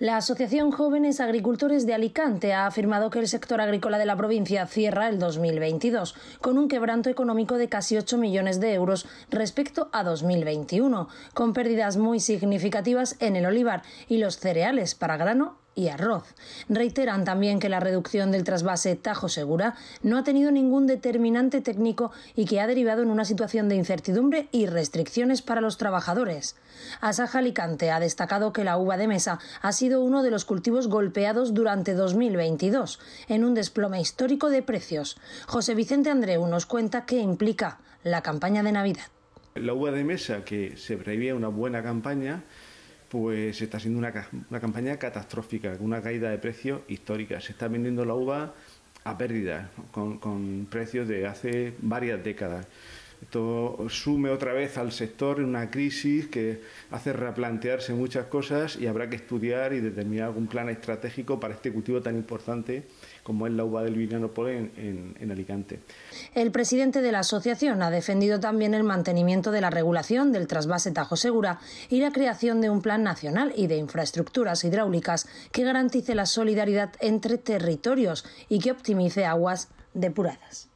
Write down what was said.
La Asociación Jóvenes Agricultores de Alicante ha afirmado que el sector agrícola de la provincia cierra el 2022 con un quebranto económico de casi 8 millones de euros respecto a 2021, con pérdidas muy significativas en el olivar y los cereales para grano y arroz. Reiteran también que la reducción del trasvase Tajo Segura no ha tenido ningún determinante técnico y que ha derivado en una situación de incertidumbre y restricciones para los trabajadores. Asaja Alicante ha destacado que la uva de mesa ha sido uno de los cultivos golpeados durante 2022, en un desplome histórico de precios. José Vicente Andreu nos cuenta qué implica la campaña de Navidad. La uva de mesa, que se preveía una buena campaña, pues está siendo una, campaña catastrófica, con una caída de precios histórica. Se está vendiendo la uva a pérdidas, con precios de hace varias décadas. Esto sume otra vez al sector en una crisis que hace replantearse muchas cosas y habrá que estudiar y determinar algún plan estratégico para este cultivo tan importante como es la uva del Vignanopole en, en Alicante. El presidente de la asociación ha defendido también el mantenimiento de la regulación del trasvase Tajo Segura y la creación de un plan nacional y de infraestructuras hidráulicas que garantice la solidaridad entre territorios y que optimice aguas depuradas.